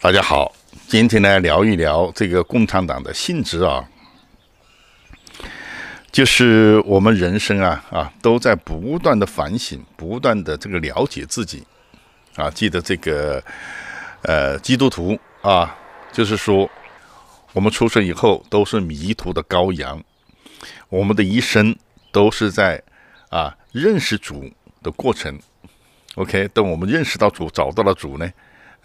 大家好，今天呢聊一聊这个共产党的性质啊，就是我们人生啊啊都在不断的反省，不断的这个了解自己，啊，记得这个呃基督徒啊，就是说我们出生以后都是迷途的羔羊，我们的一生都是在啊认识主的过程。OK，等我们认识到主，找到了主呢。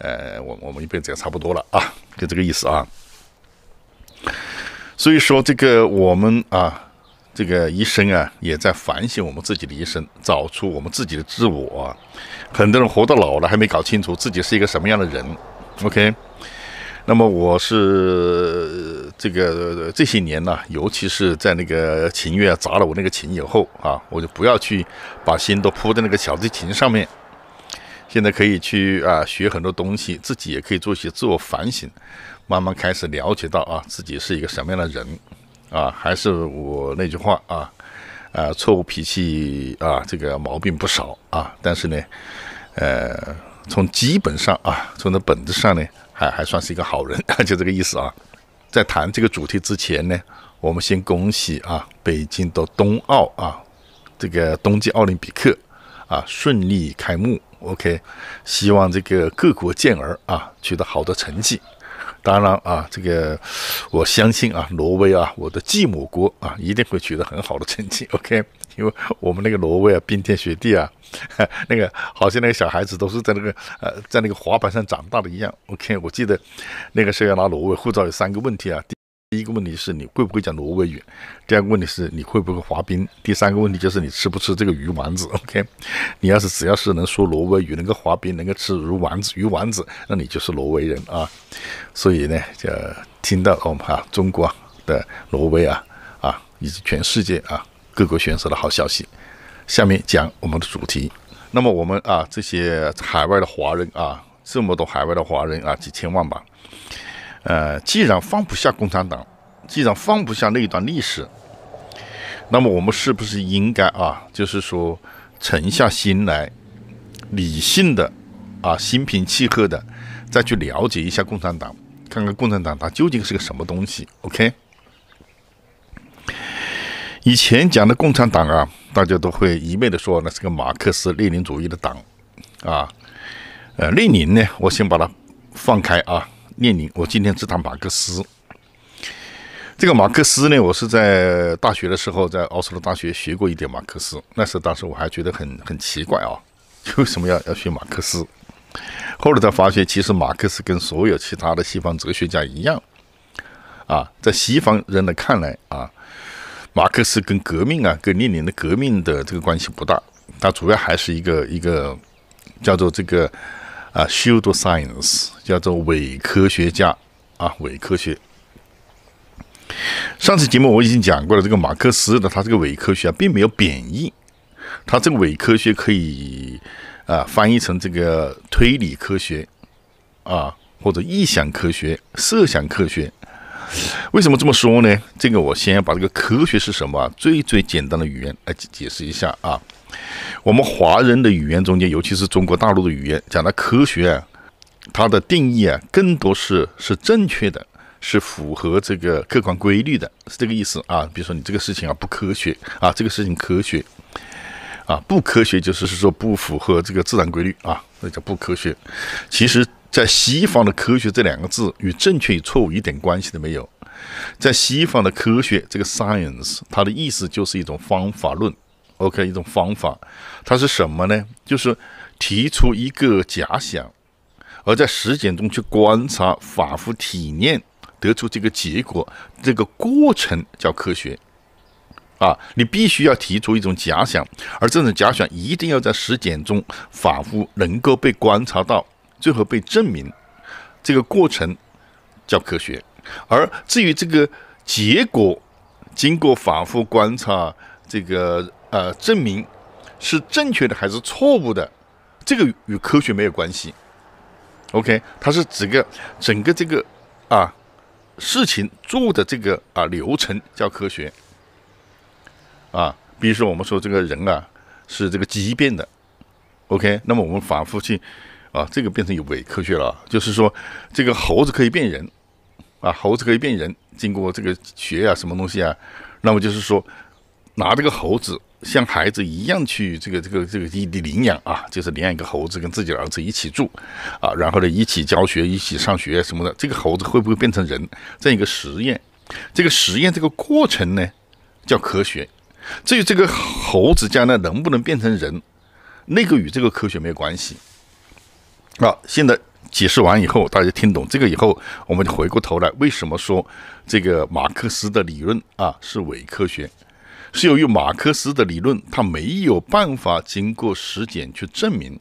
呃，我我们一辈子也差不多了啊，就这个意思啊。所以说，这个我们啊，这个一生啊，也在反省我们自己的一生，找出我们自己的自我。很多人活到老了，还没搞清楚自己是一个什么样的人，OK。那么，我是这个这些年呢，尤其是在那个琴乐砸了我那个琴以后啊，我就不要去把心都扑在那个小提琴上面。现在可以去啊，学很多东西，自己也可以做一些自我反省，慢慢开始了解到啊，自己是一个什么样的人啊。还是我那句话啊，啊，错误脾气啊，这个毛病不少啊。但是呢，呃，从基本上啊，从那本质上呢，还还算是一个好人，就这个意思啊。在谈这个主题之前呢，我们先恭喜啊，北京的冬奥啊，这个冬季奥林匹克啊顺利开幕。OK，希望这个各国健儿啊取得好的成绩。当然啊，这个我相信啊，挪威啊，我的继母国啊，一定会取得很好的成绩。OK，因为我们那个挪威啊，冰天雪地啊，那个好像那个小孩子都是在那个呃，在那个滑板上长大的一样。OK，我记得那个时候要拿挪威护照有三个问题啊。第一个问题是你会不会讲挪威语？第二个问题是你会不会滑冰？第三个问题就是你吃不吃这个鱼丸子？OK，你要是只要是能说挪威语、能够滑冰、能够吃鱼丸子，鱼丸子，那你就是挪威人啊！所以呢，就听到我们哈中国的挪威啊啊以及全世界啊各国选手的好消息。下面讲我们的主题。那么我们啊这些海外的华人啊，这么多海外的华人啊，几千万吧。呃，既然放不下共产党，既然放不下那一段历史，那么我们是不是应该啊，就是说沉下心来，理性的啊，心平气和的再去了解一下共产党，看看共产党它究竟是个什么东西？OK？以前讲的共产党啊，大家都会一昧的说那是个马克思列宁主义的党，啊，呃，列宁呢，我先把它放开啊。列宁，我今天只谈马克思。这个马克思呢，我是在大学的时候在奥斯陆大学学过一点马克思。那时当时我还觉得很很奇怪啊，为什么要要学马克思？后来才发现，其实马克思跟所有其他的西方哲学家一样，啊，在西方人的看来啊，马克思跟革命啊，跟列宁的革命的这个关系不大。他主要还是一个一个叫做这个。啊，pseudo science 叫做伪科学家啊，伪科学。上次节目我已经讲过了，这个马克思的他这个伪科学啊，并没有贬义，他这个伪科学可以啊翻译成这个推理科学啊或者臆想科学、设想科学。为什么这么说呢？这个我先要把这个科学是什么，最最简单的语言来解解释一下啊。我们华人的语言中间，尤其是中国大陆的语言，讲到科学啊，它的定义啊，更多是是正确的，是符合这个客观规律的，是这个意思啊。比如说你这个事情啊不科学啊，这个事情科学，啊不科学就是是说不符合这个自然规律啊，那叫不科学。其实，在西方的科学这两个字与正确与错误一点关系都没有，在西方的科学这个 science，它的意思就是一种方法论。OK，一种方法，它是什么呢？就是提出一个假想，而在实践中去观察、反复体验，得出这个结果，这个过程叫科学。啊，你必须要提出一种假想，而这种假想一定要在实践中反复能够被观察到，最后被证明，这个过程叫科学。而至于这个结果，经过反复观察，这个。呃，证明是正确的还是错误的，这个与科学没有关系。OK，它是整个整个这个啊事情做的这个啊流程叫科学啊。比如说我们说这个人啊是这个畸变的，OK，那么我们反复去啊，这个变成有伪科学了，就是说这个猴子可以变人啊，猴子可以变人，经过这个学啊什么东西啊，那么就是说拿这个猴子。像孩子一样去这个这个这个异地领养啊，就是领养一个猴子跟自己儿子一起住啊，然后呢一起教学、一起上学什么的。这个猴子会不会变成人？这样一个实验，这个实验这个过程呢叫科学。至于这个猴子将来能不能变成人，那个与这个科学没有关系。啊，现在解释完以后，大家听懂这个以后，我们就回过头来，为什么说这个马克思的理论啊是伪科学？是由于马克思的理论，他没有办法经过实践去证明。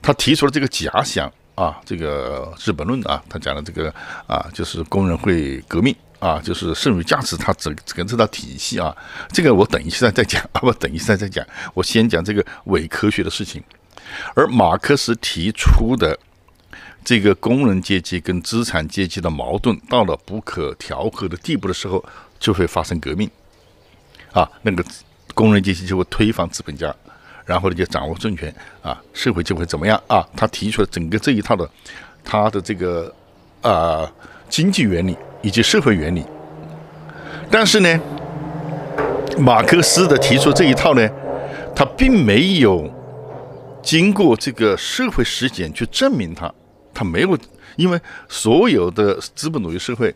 他提出了这个假想啊，这个日本论啊，他讲的这个啊，就是工人会革命啊，就是剩余价值，他只整跟这套体系啊，这个我等一下再讲啊，不等一下再讲，我先讲这个伪科学的事情。而马克思提出的这个工人阶级跟资产阶级的矛盾到了不可调和的地步的时候，就会发生革命。啊，那个工人阶级就会推翻资本家，然后呢就掌握政权啊，社会就会怎么样啊？他提出了整个这一套的，他的这个啊经济原理以及社会原理。但是呢，马克思的提出这一套呢，他并没有经过这个社会实践去证明他，他没有，因为所有的资本主义社会。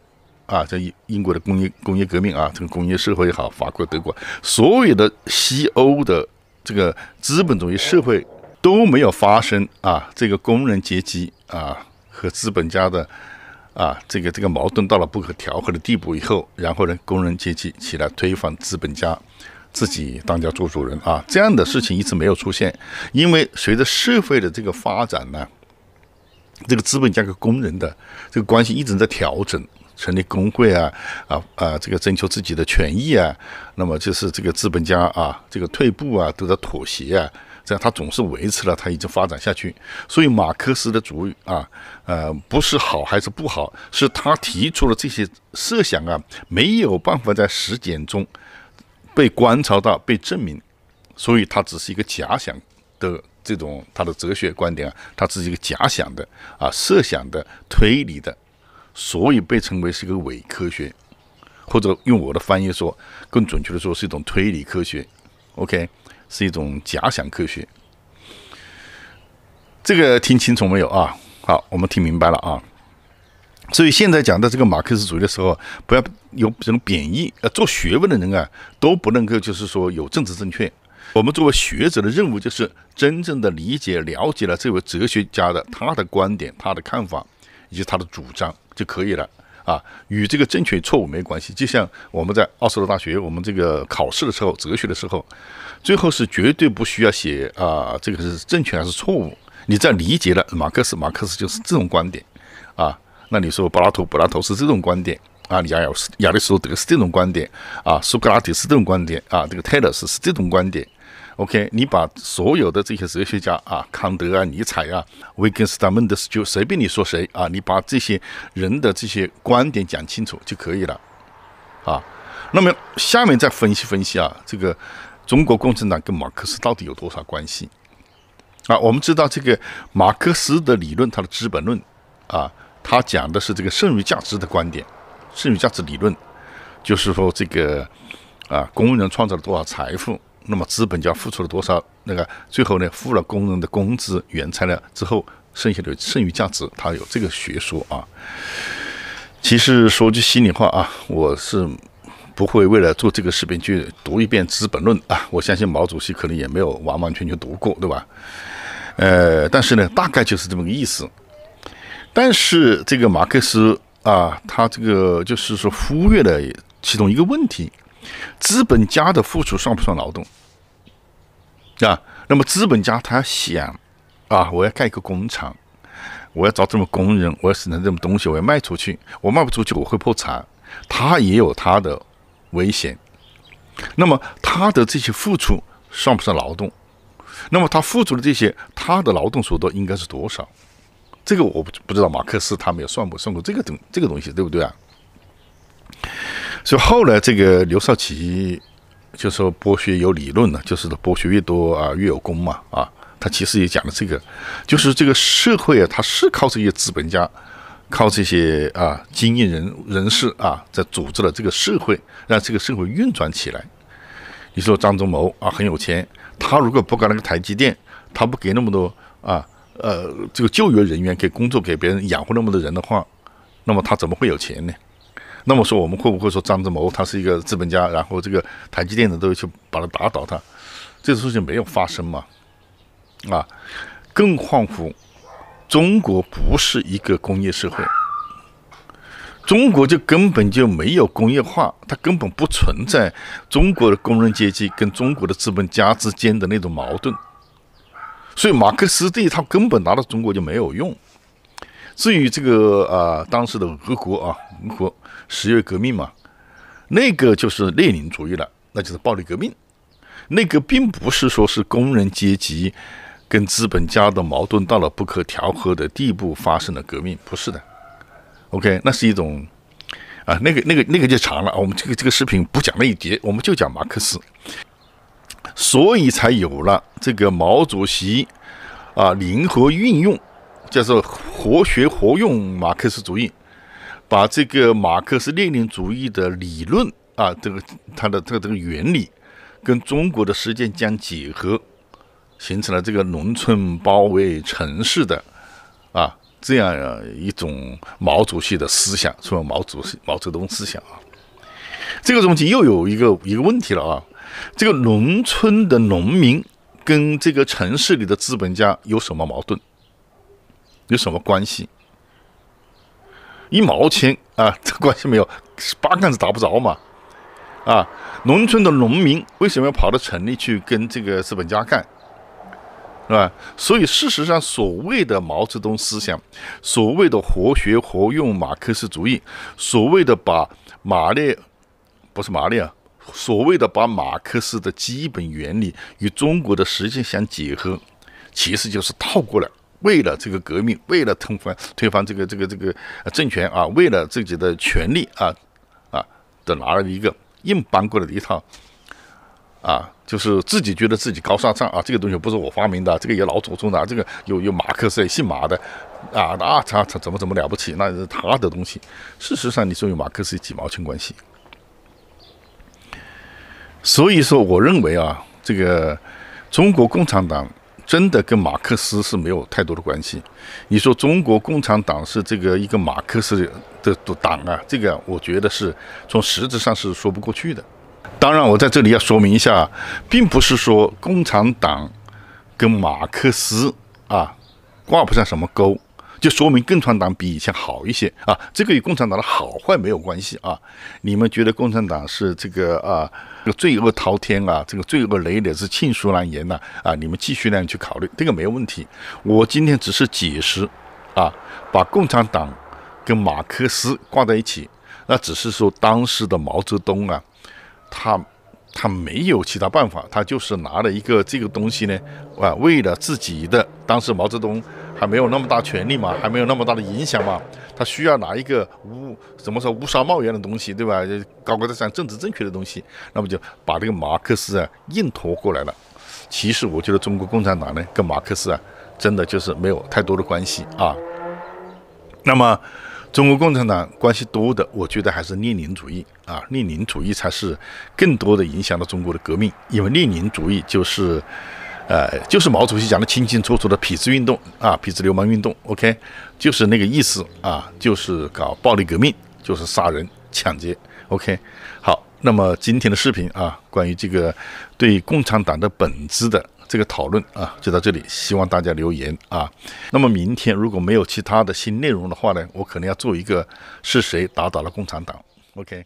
啊，在英英国的工业工业革命啊，这个工业社会也好，法国、德国，所有的西欧的这个资本主义社会都没有发生啊，这个工人阶级啊和资本家的啊这个这个矛盾到了不可调和的地步以后，然后呢，工人阶级起来推翻资本家，自己当家做主人啊，这样的事情一直没有出现，因为随着社会的这个发展呢，这个资本家和工人的这个关系一直在调整。成立工会啊啊啊！这个征求自己的权益啊，那么就是这个资本家啊，这个退步啊，都在妥协啊。这样他总是维持了，他一直发展下去。所以马克思的主义啊，呃，不是好还是不好，是他提出了这些设想啊，没有办法在实践中被观察到、被证明，所以他只是一个假想的这种他的哲学观点啊，他只是一个假想的啊，设想的推理的。所以被称为是一个伪科学，或者用我的翻译说，更准确的说是一种推理科学，OK，是一种假想科学。这个听清楚没有啊？好，我们听明白了啊。所以现在讲到这个马克思主义的时候，不要有这种贬义。呃，做学问的人啊，都不能够就是说有政治正确。我们作为学者的任务，就是真正的理解、了解了这位哲学家的他的观点、他的看法以及他的主张。就可以了啊，与这个正确错误没关系。就像我们在奥斯陆大学，我们这个考试的时候，哲学的时候，最后是绝对不需要写啊，这个是正确还是错误。你只要理解了马克思，马克思就是这种观点啊。那你说柏拉图，柏拉图是这种观点啊。亚里亚里士多德是这种观点啊。苏格拉底是这种观点啊。这个泰勒斯是这种观点。OK，你把所有的这些哲学家啊，康德啊、尼采啊、维根斯坦、门德斯鸠，随便你说谁啊，你把这些人的这些观点讲清楚就可以了，啊，那么下面再分析分析啊，这个中国共产党跟马克思到底有多少关系？啊，我们知道这个马克思的理论，他的《资本论》啊，他讲的是这个剩余价值的观点，剩余价值理论就是说这个啊，工人创造了多少财富。那么资本家付出了多少那个？最后呢，付了工人的工资、原材料之后，剩下的剩余价值，他有这个学说啊。其实说句心里话啊，我是不会为了做这个视频去读一遍《资本论》啊。我相信毛主席可能也没有完完全全读过，对吧？呃，但是呢，大概就是这么个意思。但是这个马克思啊，他这个就是说忽略了其中一个问题。资本家的付出算不算劳动？啊，那么资本家他想，啊，我要盖一个工厂，我要招这么工人，我要生产这么东西，我要卖出去，我卖不出去我会破产，他也有他的危险。那么他的这些付出算不算劳动？那么他付出的这些，他的劳动所得应该是多少？这个我不不知道，马克思他没有算过，算过这个东这个东西，对不对啊？所以后来这个刘少奇就说剥削有理论了，就是剥削越多啊越有功嘛啊，他其实也讲了这个，就是这个社会啊，他是靠这些资本家，靠这些啊精英人人士啊，在组织了这个社会，让这个社会运转起来。你说张忠谋啊很有钱，他如果不搞那个台积电，他不给那么多啊呃这个救援人员给工作给别人养活那么多人的话，那么他怎么会有钱呢？那么说，我们会不会说张志谋他是一个资本家，然后这个台积电的都去把他打倒他？这个事情没有发生嘛，啊，更况乎中国不是一个工业社会，中国就根本就没有工业化，它根本不存在中国的工人阶级跟中国的资本家之间的那种矛盾，所以马克思的他根本拿到中国就没有用。至于这个啊，当时的俄国啊，俄国十月革命嘛，那个就是列宁主义了，那就是暴力革命，那个并不是说是工人阶级跟资本家的矛盾到了不可调和的地步发生的革命，不是的。OK，那是一种啊，那个那个那个就长了我们这个这个视频不讲那一节，我们就讲马克思，所以才有了这个毛主席啊灵活运用。叫做活学活用马克思主义，把这个马克思列宁主义的理论啊，这个它的这个这个原理，跟中国的实践相结合，形成了这个农村包围城市的啊这样一种毛主席的思想，说毛主席毛泽东思想啊。这个东西又有一个一个问题了啊，这个农村的农民跟这个城市里的资本家有什么矛盾？有什么关系？一毛钱啊，这关系没有，八竿子打不着嘛！啊，农村的农民为什么要跑到城里去跟这个资本家干，是吧？所以事实上，所谓的毛泽东思想，所谓的活学活用马克思主义，所谓的把马列不是马列啊，所谓的把马克思的基本原理与中国的实践相结合，其实就是套过来。为了这个革命，为了推翻推翻这个这个这个政权啊，为了自己的权利啊，啊，都拿了一个硬搬过来的一套，啊，就是自己觉得自己高上上啊，这个东西不是我发明的，这个也老祖宗的，这个有有马克思姓马的，啊，那他他怎么怎么了不起，那是他的东西。事实上，你说有马克思几毛钱关系？所以说，我认为啊，这个中国共产党。真的跟马克思是没有太多的关系。你说中国共产党是这个一个马克思的党啊，这个我觉得是从实质上是说不过去的。当然，我在这里要说明一下，并不是说共产党跟马克思啊挂不上什么钩。就说明共产党比以前好一些啊，这个与共产党的好坏没有关系啊。你们觉得共产党是这个啊，这个罪恶滔天啊，这个罪恶累累是罄竹难言呐啊，你们继续那样去考虑，这个没有问题。我今天只是解释啊，把共产党跟马克思挂在一起，那只是说当时的毛泽东啊，他他没有其他办法，他就是拿了一个这个东西呢啊，为了自己的当时毛泽东。还没有那么大权力嘛，还没有那么大的影响嘛，他需要拿一个乌什么时候乌纱帽一样的东西，对吧？高高在上、政治正确的东西，那么就把这个马克思啊硬拖过来了。其实我觉得中国共产党呢跟马克思啊真的就是没有太多的关系啊。那么中国共产党关系多的，我觉得还是列宁主义啊，列宁主义才是更多的影响了中国的革命，因为列宁主义就是。呃，就是毛主席讲的清清楚楚的痞子运动啊，痞子流氓运动，OK，就是那个意思啊，就是搞暴力革命，就是杀人抢劫，OK。好，那么今天的视频啊，关于这个对共产党的本质的这个讨论啊，就到这里，希望大家留言啊。那么明天如果没有其他的新内容的话呢，我可能要做一个是谁打倒了共产党，OK。